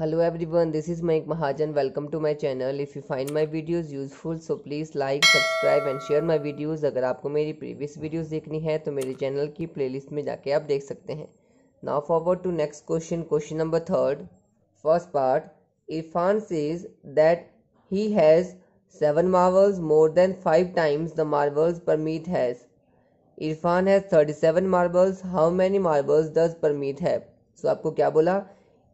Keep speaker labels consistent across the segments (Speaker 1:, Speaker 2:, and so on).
Speaker 1: hello everyone this is my Mahajan welcome to my channel if you find my videos useful so please like subscribe and share my videos अगर आपको मेरी previous videos देखनी है तो मेरे channel की play list में जाके आप देख सकते हैं now forward to next question question number third first part Irfan says that he has seven marbles more than five times the marbles meet has Irfan has thirty seven marbles how many marbles does meet है so आपको क्या बोला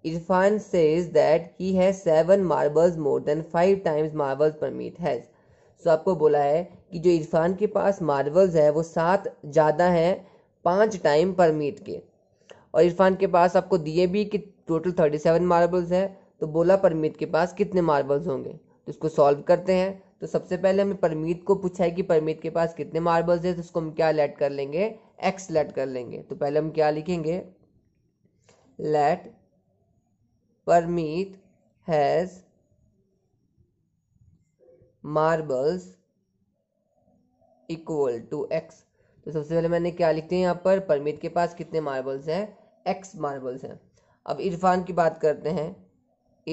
Speaker 1: Irfan says that he has seven marbles more than five times marbles Parmeet has so आपको बोला है कि जो इरफान के पास मार्बल्स है वो सात ज़्यादा हैं पाँच टाइम परमीट के और इरफान के पास आपको दिए भी कि टोटल थर्टी सेवन मार्बल्स है तो बोला परमीत के पास कितने मार्बल्स होंगे तो इसको सॉल्व करते हैं तो सबसे पहले हमें परमीत को पूछा है कि परमीत के पास कितने मार्बल्स है तो उसको हम क्या लेट कर लेंगे एक्स लेट कर लेंगे तो पहले हम क्या लिखेंगे let Parmeet has marbles equal to x तो सबसे पहले मैंने क्या लिखते हैं यहाँ पर परमीत के पास कितने मार्बल्स हैं एक्स मार्बल्स हैं अब इरफान की बात करते हैं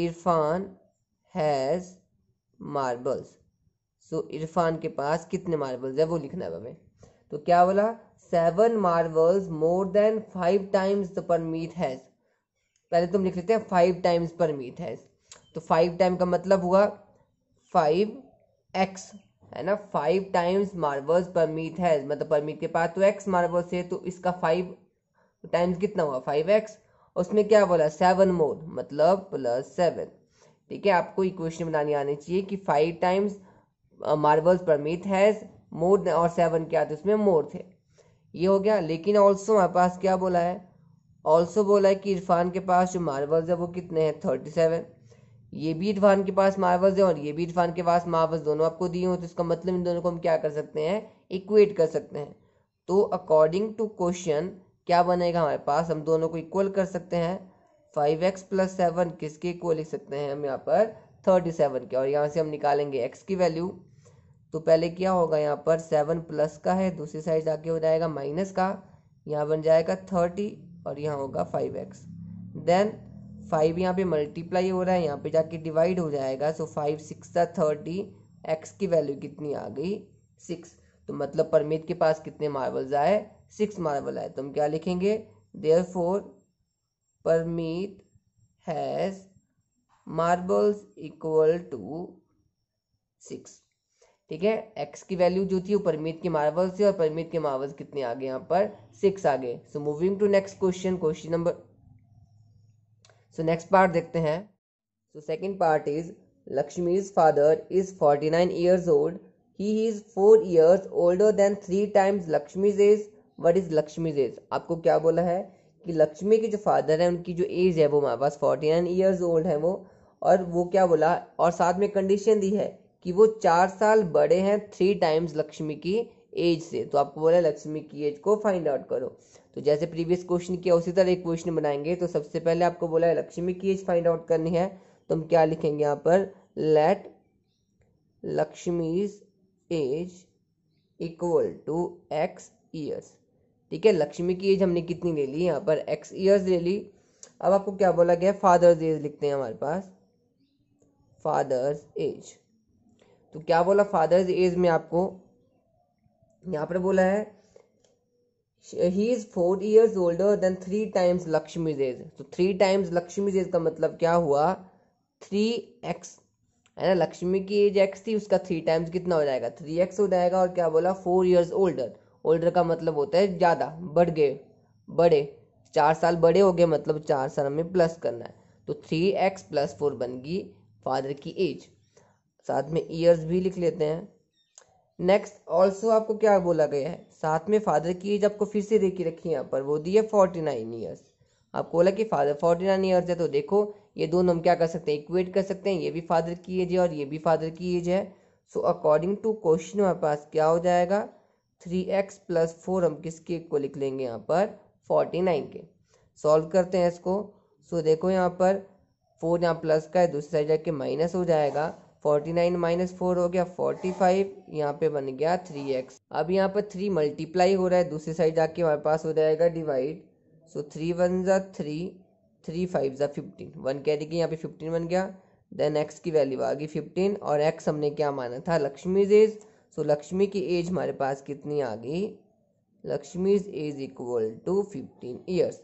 Speaker 1: Irfan has marbles so Irfan के पास कितने मार्बल्स है वो लिखना है हमें तो क्या बोला seven marbles more than five times the Parmeet has पहले तुम तो लिख लेते हैं फाइव टाइम्स पर मीट है तो फाइव टाइम का मतलब हुआ फाइव एक्स है ना five times marbles Parmeet है मतलब पर मीट के पास तो एक्स मार्बल्स है तो इसका फाइव टाइम्स कितना हुआ फाइव एक्स उसमें क्या बोला सेवन मोर मतलब प्लस सेवन ठीक है आपको इक्वेशन बनानी आनी चाहिए कि five times marbles Parmeet has more और सेवन क्या थे उसमें मोर थे ये हो गया लेकिन ऑल्सो हमारे पास क्या बोला है ऑल्सो बोला है कि इरफान के पास जो मार्वल्स है वो कितने हैं थर्टी सेवन ये भी इरफान के पास मार्वल्स है और ये भी इरफान के पास मार्वल्स दोनों आपको दिए हों तो इसका मतलब इन दोनों को हम क्या कर सकते हैं इक्वेट कर सकते हैं तो अकॉर्डिंग टू क्वेश्चन क्या बनेगा हमारे पास हम दोनों को इक्वल कर सकते हैं फाइव एक्स प्लस सेवन किसके इक्वल लिख सकते हैं हम यहाँ पर थर्टी सेवन के और यहाँ से हम निकालेंगे एक्स की वैल्यू तो पहले क्या होगा यहाँ पर सेवन प्लस का है दूसरी साइड जाके हो जाएगा माइनस का यहाँ बन जाएगा थर्टी और यहाँ होगा फाइव एक्स देन फाइव यहाँ पे मल्टीप्लाई हो रहा है यहाँ पे जाके डिवाइड हो जाएगा सो फाइव सिक्स था थर्टी एक्स की वैल्यू कितनी आ गई सिक्स तो मतलब परमित के पास कितने मार्बल्स आए सिक्स मार्बल आए तो हम क्या लिखेंगे therefore Parmeet has marbles equal to six ठीक है एक्स की वैल्यू जो थी वो परमीत के मार्वल से और परमीत के मार्वल कितने आ गए यहाँ पर सिक्स आ गए so moving to next question question number so next part देखते हैं so second part is Lakshmi's father is forty nine years old he is four years older than three times Lakshmi's is what is Lakshmi's age आपको क्या बोला है कि लक्ष्मी के जो father है उनकी जो एज है वो हमारे पास फोर्टी नाइन ईयर्स ओल्ड है वो और वो क्या बोला और साथ में कंडीशन दी है कि वो चार साल बड़े हैं थ्री टाइम्स लक्ष्मी की एज से तो आपको बोला लक्ष्मी की एज को फाइंड आउट करो तो जैसे प्रीवियस क्वेश्चन किया उसी तरह एक क्वेश्चन बनाएंगे तो सबसे पहले आपको बोला है लक्ष्मी की एज फाइंड आउट करनी है तो हम क्या लिखेंगे यहाँ पर let Lakshmi's age equal to x years ठीक है लक्ष्मी की एज हमने कितनी ले ली यहाँ पर एक्स ईयर्स ले ली अब आपको क्या बोला गया फादर्स एज लिखते हैं हमारे पास फादर्स एज तो क्या बोला फादर्स एज में आपको यहाँ पर बोला है he is four years older than three times Lakshmi age तो थ्री टाइम्स लक्ष्मी एज का मतलब क्या हुआ थ्री एक्स है ना लक्ष्मी की एज एक्स थी उसका थ्री टाइम्स कितना हो जाएगा थ्री एक्स हो जाएगा और क्या बोला फोर ईयर्स ओल्डर ओल्डर का मतलब होता है ज़्यादा बढ़ गए बड़े चार साल बड़े हो गए मतलब चार साल हमें प्लस करना है तो थ्री एक्स प्लस फोर बन गई फादर की एज साथ में ईयर्स भी लिख लेते हैं नेक्स्ट ऑल्सो आपको क्या बोला गया है साथ में फादर की एज आपको फिर से देखी रखी है यहाँ पर वो दी है फोर्टी नाइन ईयर्स आपको बोला कि फादर फोर्टी नाइन ईयर्स है तो देखो ये दोनों हम क्या कर सकते हैं इक्वेट कर सकते हैं ये भी फादर की एज है और ये भी फादर की एज है सो अकॉर्डिंग टू क्वेश्चन हमारे पास क्या हो जाएगा थ्री एक्स प्लस फोर हम किसके को लिख लेंगे यहाँ पर फोर्टी नाइन के सॉल्व करते हैं इसको सो so, देखो यहाँ पर फोर यहाँ प्लस का है दूसरी साइड जाके माइनस हो जाएगा फोर्टी नाइन माइनस फोर हो गया फोर्टी फाइव यहाँ पे बन गया थ्री एक्स अब यहाँ पर थ्री मल्टीप्लाई हो रहा है दूसरी साइड जाके हमारे पास हो जाएगा डिवाइड सो थ्री वन ज़ा थ्री थ्री फाइव ज़ा फिफ्टीन वन कह रही कि यहाँ पे फिफ्टीन बन गया देन एक्स की वैल्यू आ गई फिफ्टीन और एक्स हमने क्या माना था लक्ष्मीज एज सो लक्ष्मी की एज हमारे पास कितनी आ गई Lakshmi's age equal to fifteen years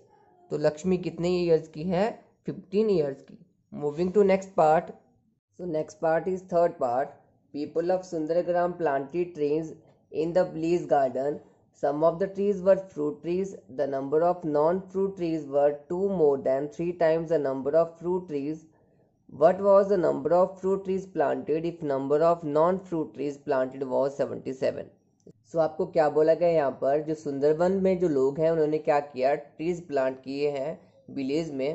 Speaker 1: तो लक्ष्मी कितने ईयर्स की है फिफ्टीन ईयर्स की moving to next part so next part is third part people of Sundargram planted trees in the ब्लीज garden some of the trees were fruit trees the number of non fruit trees were two more than three times the number of fruit trees what was the number of fruit trees planted if number of non fruit trees planted was seventy seven so आपको क्या बोला गया यहाँ पर जो सुंदरबन में जो लोग हैं उन्होंने क्या किया ट्रीज प्लांट किए हैं विलेज में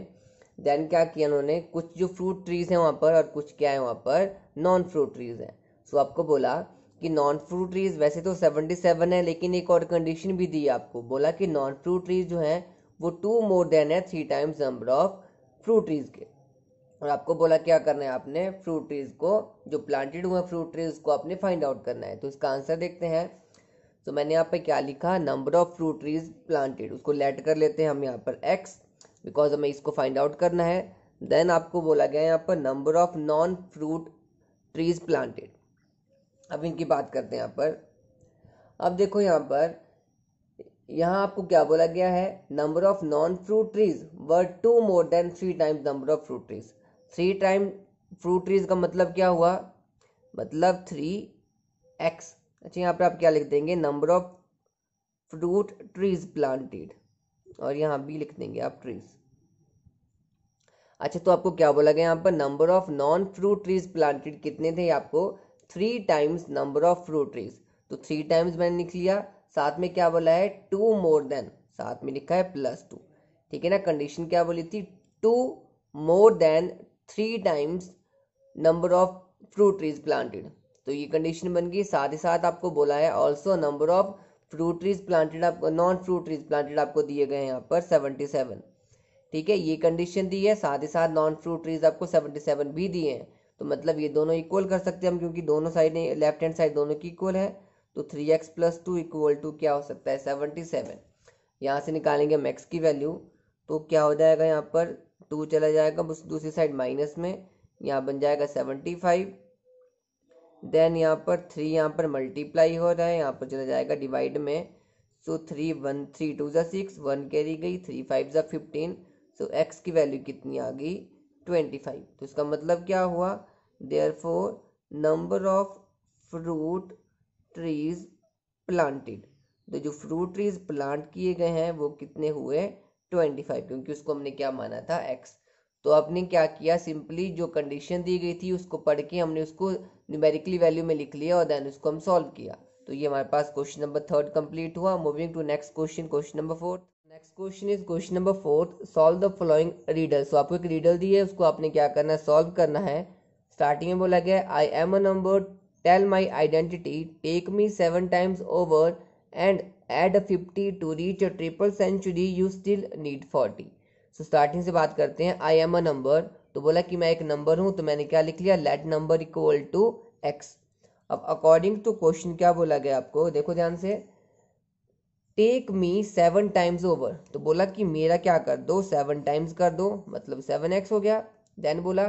Speaker 1: देन क्या किया उन्होंने कुछ जो फ्रूट ट्रीज हैं वहाँ पर और कुछ क्या है वहाँ पर नॉन फ्रूट ट्रीज हैं सो आपको बोला कि नॉन फ्रूट ट्रीज वैसे तो 77 है लेकिन एक और कंडीशन भी दी आपको बोला कि नॉन फ्रूट ट्रीज जो हैं वो टू मोर देन है three times number of fruit trees के और आपको बोला क्या करना है आपने फ्रूट ट्रीज को जो प्लांटेड हुए फ्रूट ट्रीज को आपने फाइंड आउट करना है तो इसका आंसर देखते हैं तो मैंने यहाँ पे क्या लिखा number of fruit trees planted उसको लेट कर लेते हैं हम यहाँ पर एक्स बिकॉज हमें इसको फाइंड आउट करना है देन आपको बोला गया है यहाँ पर number of non fruit trees planted अब इनकी बात करते हैं यहाँ पर अब देखो यहाँ पर यहाँ आपको क्या बोला गया है number of non fruit trees were two more than three times number of fruit trees three time fruit trees का मतलब क्या हुआ मतलब थ्री एक्स अच्छा यहाँ पर आप क्या लिख देंगे number of fruit trees planted और यहाँ भी लिख देंगे आप ट्रीज अच्छा तो आपको क्या बोला गया यहाँ पर number of non fruit trees planted कितने थे आपको three times number of fruit trees तो थ्री टाइम्स मैंने लिख लिया साथ में क्या बोला है टू मोर देन साथ में लिखा है प्लस टू ठीक है ना कंडीशन क्या बोली थी two more than three times number of fruit trees planted तो ये कंडीशन बन गई साथ ही साथ आपको बोला है also number of fruit trees planted आप नॉन फ्रूट ट्रीज प्लांटेड आपको दिए गए हैं यहाँ पर सेवेंटी सेवन ठीक है ये कंडीशन दी है साथ ही साथ नॉन फ्रूट ट्रीज आपको सेवेंटी सेवन भी दिए हैं तो मतलब ये दोनों इक्वल कर सकते हैं हम क्योंकि दोनों साइड लेफ्ट हैंड साइड दोनों की इक्वल है तो three x plus two equal to क्या हो सकता है सेवेंटी सेवन यहाँ से निकालेंगे मैक्स की वैल्यू तो क्या हो जाएगा यहाँ पर टू चला जाएगा दूसरी साइड माइनस में यहाँ बन जाएगा सेवेंटी फाइव देन यहाँ पर थ्री यहाँ पर मल्टीप्लाई हो रहा है यहाँ पर चला जाएगा डिवाइड में so three one three two ज़ा सिक्स वन कैरी गई थ्री फाइव ज़ा फिफ्टीन सो एक्स की वैल्यू कितनी आ गई ट्वेंटी फाइव तो इसका मतलब क्या हुआ therefore number of fruit trees planted तो जो फ्रूट ट्रीज प्लांट किए गए हैं वो कितने हुए ट्वेंटी फाइव क्योंकि उसको हमने क्या माना था एक्स तो आपने क्या किया सिंपली जो कंडीशन दी गई थी उसको पढ़ के हमने उसको न्यूमेरिकली वैल्यू में लिख लिया और देन उसको हम सॉल्व किया तो ये हमारे पास क्वेश्चन नंबर थर्ड कंप्लीट हुआ moving to next question question number fourth next question is question number fourth solve the following riddle so आपको एक रीडल दी है उसको आपने क्या करना है सॉल्व करना है स्टार्टिंग में बोला गया I am a number tell my identity take me seven times over and add fifty to reach a triple century you still need forty so starting से बात करते हैं आई एम अ नंबर तो बोला कि मैं एक नंबर हूँ तो मैंने क्या लिख लिया let number equal to x अब अकॉर्डिंग टू क्वेश्चन क्या बोला गया आपको देखो ध्यान से take me seven times over तो बोला कि मेरा क्या कर दो सेवन टाइम्स कर दो मतलब सेवन एक्स हो गया देन बोला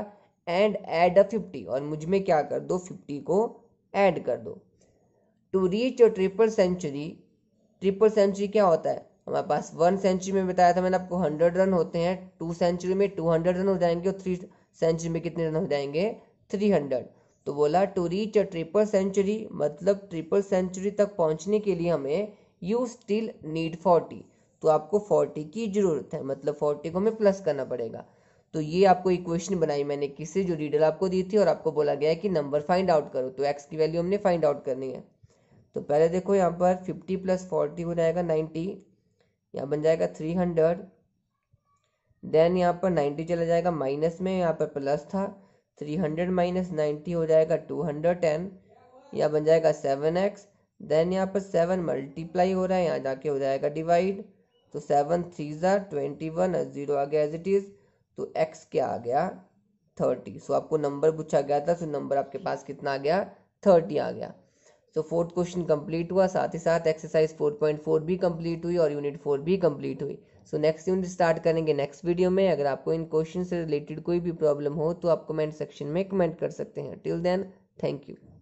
Speaker 1: एंड एड अ फिफ्टी और मुझ में क्या कर दो फिफ्टी को एड कर दो to reach a triple century triple century क्या होता है हमारे पास वन सेंचुरी में बताया था मैंने आपको हंड्रेड रन होते हैं टू सेंचुरी में टू हंड्रेड रन हो जाएंगे और थ्री सेंचुरी में कितने रन हो जाएंगे थ्री हंड्रेड तो बोला to reach a triple century मतलब ट्रिपल सेंचुरी तक पहुंचने के लिए हमें यू स्टिल नीड फोर्टी तो आपको फोर्टी की ज़रूरत है मतलब फोर्टी को हमें प्लस करना पड़ेगा तो ये आपको इक्वेशन बनाई मैंने किसी जो रीडर आपको दी थी और आपको बोला गया है कि नंबर फाइंड आउट करो तो एक्स की वैल्यू हमने फाइंड आउट करनी है तो पहले देखो यहाँ पर फिफ्टी प्लस फोर्टी हो जाएगा नाइन्टी यहाँ बन जाएगा थ्री हंड्रेड देन यहाँ पर नाइन्टी चला जाएगा माइनस में यहाँ पर प्लस था थ्री हंड्रेड माइनस नाइन्टी हो जाएगा टू हंड्रेड टेन यहाँ बन जाएगा सेवन एक्स देन यहाँ पर सेवन मल्टीप्लाई हो रहा है यहाँ जाके हो जाएगा डिवाइड तो सेवन थ्री जार ट्वेंटी वन ज़ीरो आ गया एज इट इज़ तो एक्स क्या आ गया थर्टी सो so, आपको नंबर पूछा गया था सो so नंबर आपके पास कितना आ गया थर्टी आ गया सो फोर्थ क्वेश्चन कंप्लीट हुआ साथ ही साथ एक्सरसाइज 4.4 भी कंप्लीट हुई और यूनिट 4 भी कंप्लीट हुई सो नेक्स्ट यूनिट स्टार्ट करेंगे नेक्स्ट वीडियो में अगर आपको इन क्वेश्चन से रिलेटेड कोई भी प्रॉब्लम हो तो आप कमेंट सेक्शन में कमेंट कर सकते हैं टिल देन थैंक यू